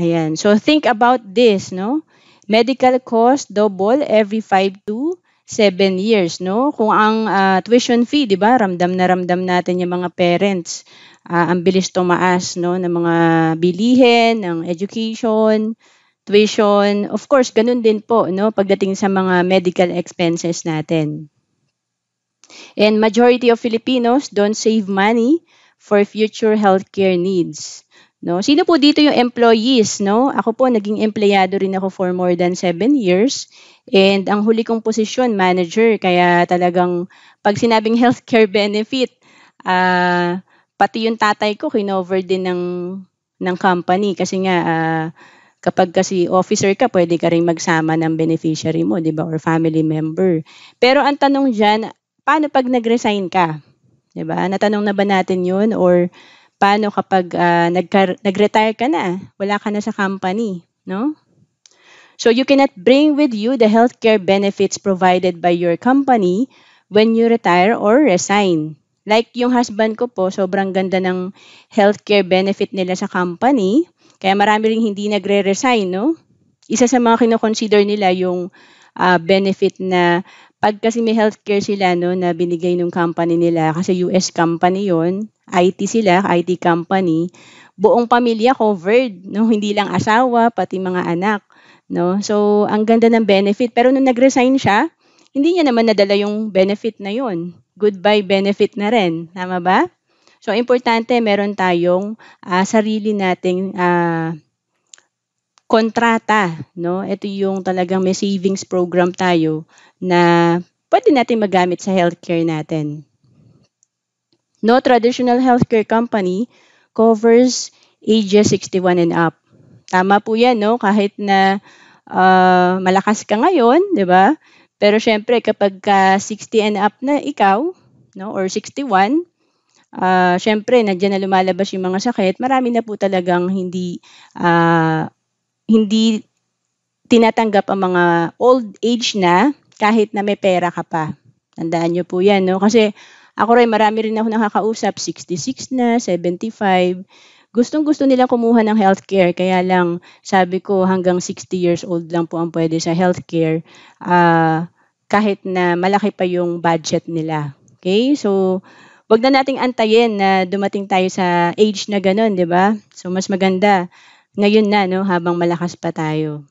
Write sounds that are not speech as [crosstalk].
Ayan. So think about this, no? Medical cost double every 5 to 7 years, no? Kung ang uh, tuition fee, 'di ba? Ramdam na ramdam natin yung mga parents. Uh, ang bilis tumaas, no, ng mga bilihin, ng education, tuition. Of course, ganun din po, no, pagdating sa mga medical expenses natin. And majority of Filipinos don't save money for future healthcare needs. No? Sino po dito yung employees? No? Ako po, naging empleyado rin ako for more than 7 years. And ang huli kong posisyon, manager. Kaya talagang pag sinabing [laughs] healthcare benefit, uh, pati yung tatay ko, kinover din ng, ng company. Kasi nga, uh, kapag kasi officer ka, pwede ka rin magsama ng beneficiary mo, di ba? Or family member. Pero ang tanong dyan, paano pag nag-resign ka? Di ba? Natanong na ba natin yun? Or paano kapag uh, nagka- nag-retire ka na, wala ka na sa company, no? So you cannot bring with you the healthcare benefits provided by your company when you retire or resign. Like yung husband ko po, sobrang ganda ng healthcare benefit nila sa company, kaya marami rin hindi nagre-resign, no? Isa sa mga kinoconsider nila yung uh, benefit na pag kasi may healthcare sila no, na binigay ng company nila, kasi US company yon IT sila, IT company, buong pamilya covered, no? hindi lang asawa, pati mga anak. No? So, ang ganda ng benefit. Pero nung nag-resign siya, hindi niya naman nadala yung benefit na yon. Goodbye benefit na rin. Tama ba? So, importante meron tayong uh, sarili nating uh, kontrata, no? Ito yung talagang may savings program tayo na pwede natin magamit sa healthcare natin. No traditional healthcare company covers ages 61 and up. Tama po 'yan, no? Kahit na uh, malakas ka ngayon, 'di ba? Pero syempre kapag ka 60 and up na ikaw, no, or 61, uh, ah, syempre nandiyan na lumalabas yung mga sakit, marami na po talagang hindi uh, hindi tinatanggap ang mga old age na kahit na may pera ka pa. Tandaan nyo po yan, no? Kasi ako rin, marami rin ako nakakausap, 66 na, 75. Gustong-gusto nilang kumuha ng healthcare, kaya lang sabi ko hanggang 60 years old lang po ang pwede sa healthcare uh, kahit na malaki pa yung budget nila. Okay? So, wag na nating antayin na dumating tayo sa age na ganun, di ba? So, mas maganda ngayon na no habang malakas pa tayo.